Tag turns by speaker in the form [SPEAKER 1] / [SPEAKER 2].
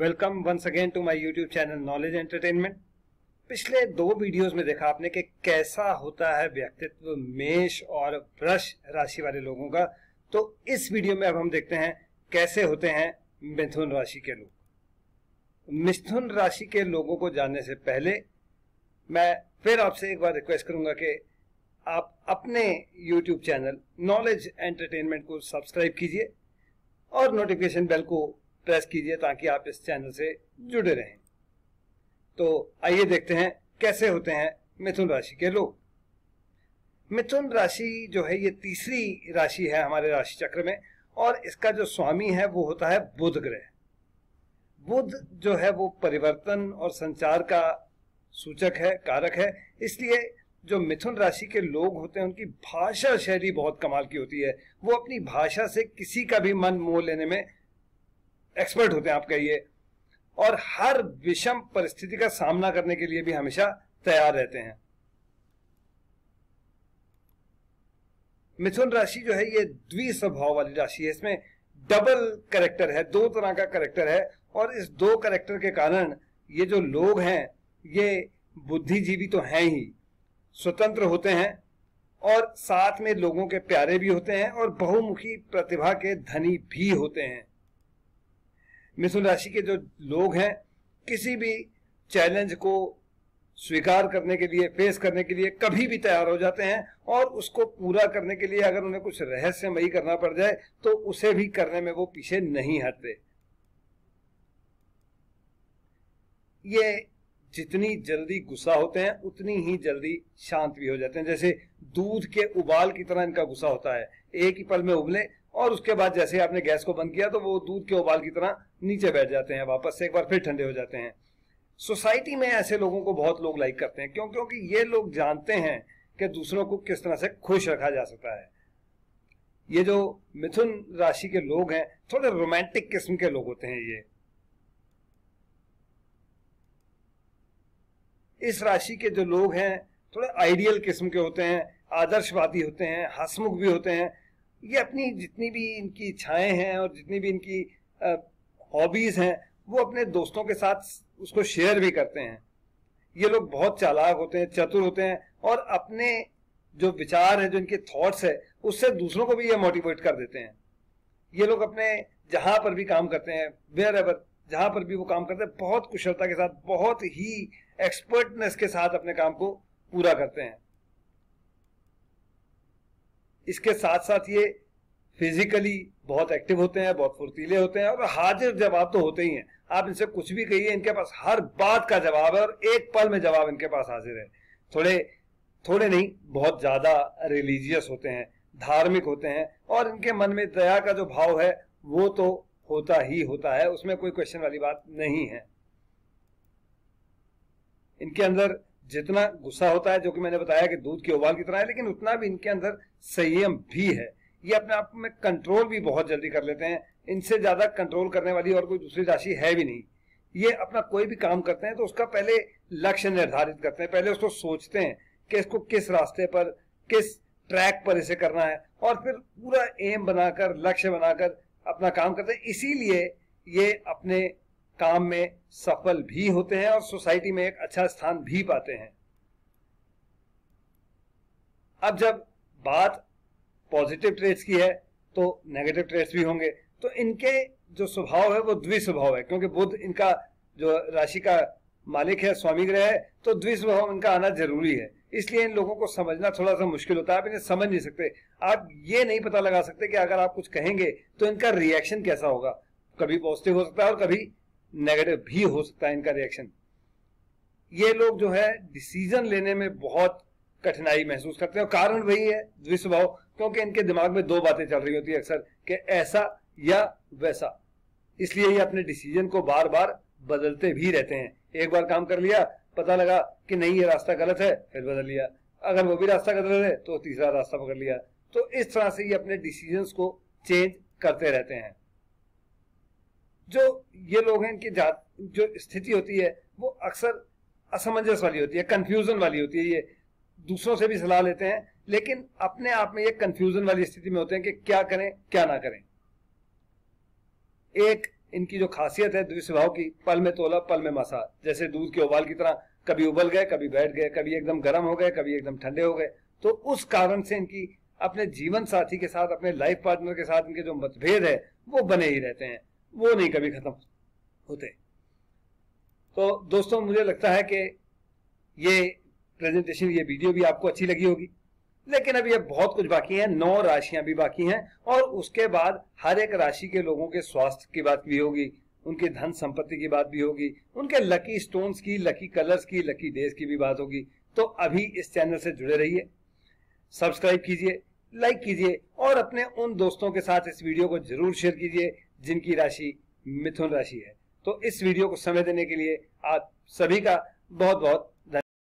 [SPEAKER 1] welcome once again to my YouTube channel knowledge entertainment पिछले दो videos में देखा आपने कि कैसा होता है व्यक्तित्व मेष और वृष राशि वाले लोगों का तो इस वीडियो में अब हम देखते हैं कैसे होते हैं मिथुन राशि के लोग मिथुन राशि के लोगों को जानने से पहले मैं फिर आपसे एक बार रिक्वेस्ट करूंगा कि आप अपने यूट्यूब चैनल नॉलेज एंटरटेनमेंट को सब्सक्राइब कीजिए और नोटिफिकेशन बेल को प्रेस कीजिए ताकि आप इस चैनल से जुड़े रहें तो आइए देखते हैं कैसे होते हैं मिथुन राशि के लोग मिथुन राशि जो है ये तीसरी राशि है हमारे राशि चक्र में और इसका जो स्वामी है वो होता है बुध ग्रह बुध जो है वो परिवर्तन और संचार का सूचक है कारक है इसलिए जो मिथुन राशि के लोग होते हैं उनकी भाषा शैली बहुत कमाल की होती है वो अपनी भाषा से किसी का भी मन मोह लेने में एक्सपर्ट होते हैं आप कहिए और हर विषम परिस्थिति का सामना करने के लिए भी हमेशा तैयार रहते हैं मिथुन राशि जो है ये द्विस्वभाव वाली राशि है इसमें डबल करेक्टर है दो तरह का करेक्टर है और इस दो करेक्टर के कारण ये जो लोग हैं ये बुद्धिजीवी तो हैं ही स्वतंत्र होते हैं और साथ में लोगों के प्यारे भी होते हैं और बहुमुखी प्रतिभा के धनी भी होते हैं मिथुन राशि के जो लोग हैं किसी भी चैलेंज को स्वीकार करने के लिए फेस करने के लिए कभी भी तैयार हो जाते हैं और उसको पूरा करने के लिए अगर उन्हें कुछ रहस्यमयी करना पड़ जाए तो उसे भी करने में वो पीछे नहीं हटते ये जितनी जल्दी गुस्सा होते हैं उतनी ही जल्दी शांत भी हो जाते हैं जैसे दूध के उबाल की तरह इनका गुस्सा होता है एक ही पल में उबले और उसके बाद जैसे ही आपने गैस को बंद किया तो वो दूध के उबाल की तरह नीचे बैठ जाते हैं वापस से एक बार फिर ठंडे हो जाते हैं सोसाइटी में ऐसे लोगों को बहुत लोग लाइक करते हैं क्यों क्योंकि ये लोग जानते हैं कि दूसरों को किस तरह से खुश रखा जा सकता है ये जो मिथुन राशि के लोग हैं थोड़े रोमांटिक किस्म के लोग होते हैं ये इस राशि के जो लोग हैं थोड़े आइडियल किस्म के होते हैं आदर्शवादी होते हैं हसमुख भी होते हैं ये अपनी जितनी भी इनकी इच्छाएं हैं और जितनी भी इनकी हॉबीज हैं वो अपने दोस्तों के साथ उसको शेयर भी करते हैं ये लोग बहुत चालाक होते हैं चतुर होते हैं और अपने जो विचार है जो इनके थॉट्स है उससे दूसरों को भी ये मोटिवेट कर देते हैं ये लोग अपने जहां पर भी काम करते हैं वेयर एवर जहां पर भी वो काम करते हैं बहुत कुशलता के साथ बहुत ही एक्सपर्टनेस के साथ अपने काम को पूरा करते हैं इसके साथ साथ ये फिजिकली बहुत एक्टिव होते हैं बहुत फुर्तीले होते हैं और हाजिर जवाब तो होते ही हैं आप इनसे कुछ भी कहिए इनके पास हर बात का जवाब है और एक पल में जवाब इनके पास हाजिर है थोड़े थोड़े नहीं बहुत ज्यादा रिलीजियस होते हैं धार्मिक होते हैं और इनके मन में दया का जो भाव है वो तो होता ही होता है उसमें कोई क्वेश्चन वाली बात नहीं है इनके अंदर जितना गुस्सा होता है जो कि मैंने बताया कि दूध की उबाल की तरह है लेकिन उतना भी इनके अंदर संयम भी है ये अपने आप में कंट्रोल भी बहुत जल्दी कर लेते हैं इनसे ज्यादा कंट्रोल करने वाली और कोई दूसरी राशि है भी नहीं ये अपना कोई भी काम करते हैं तो उसका पहले लक्ष्य निर्धारित करते हैं पहले उसको सोचते हैं कि इसको किस रास्ते पर किस ट्रैक पर इसे करना है और फिर पूरा एम बनाकर लक्ष्य बनाकर अपना काम करते हैं इसीलिए ये अपने काम में सफल भी होते हैं और सोसाइटी में एक अच्छा स्थान भी पाते हैं अब जब बात पॉजिटिव ट्रेड्स की है तो नेगेटिव ट्रेड्स भी होंगे तो इनके जो स्वभाव है वो द्विस्वभाव है क्योंकि बुद्ध इनका जो राशि का मालिक है स्वामी ग्रह है तो द्विस्वभाव इनका आना जरूरी है इसलिए इन लोगों को समझना थोड़ा सा मुश्किल होता है आप इन्हें समझ नहीं सकते आप ये नहीं पता लगा सकते कि अगर आप कुछ कहेंगे तो इनका रिएक्शन कैसा होगा कभी पॉजिटिव हो सकता है और कभी नेगेटिव भी हो सकता है इनका रिएक्शन ये लोग जो है डिसीजन लेने में बहुत कठिनाई महसूस करते हैं और कारण वही है द्विस्वभाव क्योंकि इनके दिमाग में दो बातें चल रही होती है अक्सर कि ऐसा या वैसा इसलिए ये अपने डिसीजन को बार बार बदलते भी रहते हैं एक बार काम कर लिया पता लगा कि नहीं ये रास्ता गलत है फिर बदल लिया अगर वो भी रास्ता गलत है तो तीसरा रास्ता पकड़ लिया तो इस तरह से ये अपने डिसीजन को चेंज करते रहते हैं जो ये लोग हैं इनकी जात जो स्थिति होती है वो अक्सर असमंजस वाली होती है कन्फ्यूजन वाली होती है ये दूसरों से भी सलाह लेते हैं लेकिन अपने आप में ये कन्फ्यूजन वाली स्थिति में होते हैं कि क्या करें क्या ना करें एक इनकी जो खासियत है द्विस्वभाव की पल में तोला पल में मसा जैसे दूध के उबाल की तरह कभी उबल गए कभी बैठ गए कभी एकदम गर्म हो गए कभी एकदम ठंडे हो गए तो उस कारण से इनकी अपने जीवन साथी के साथ अपने लाइफ पार्टनर के साथ इनके जो मतभेद है वो बने ही रहते हैं वो नहीं कभी खत्म होते तो दोस्तों मुझे लगता है कि ये प्रेजेंटेशन ये वीडियो भी आपको अच्छी लगी होगी लेकिन अभी ये बहुत कुछ बाकी है नौ राशियां भी बाकी हैं और उसके बाद हर एक राशि के लोगों के स्वास्थ्य की बात भी होगी उनके धन संपत्ति की बात भी होगी उनके लकी स्टोन्स की लकी कलर्स की लकी डेज की भी बात होगी तो अभी इस चैनल से जुड़े रहिए सब्सक्राइब कीजिए लाइक कीजिए और अपने उन दोस्तों के साथ इस वीडियो को जरूर शेयर कीजिए जिनकी राशि मिथुन राशि है तो इस वीडियो को समय देने के लिए आप सभी का बहुत बहुत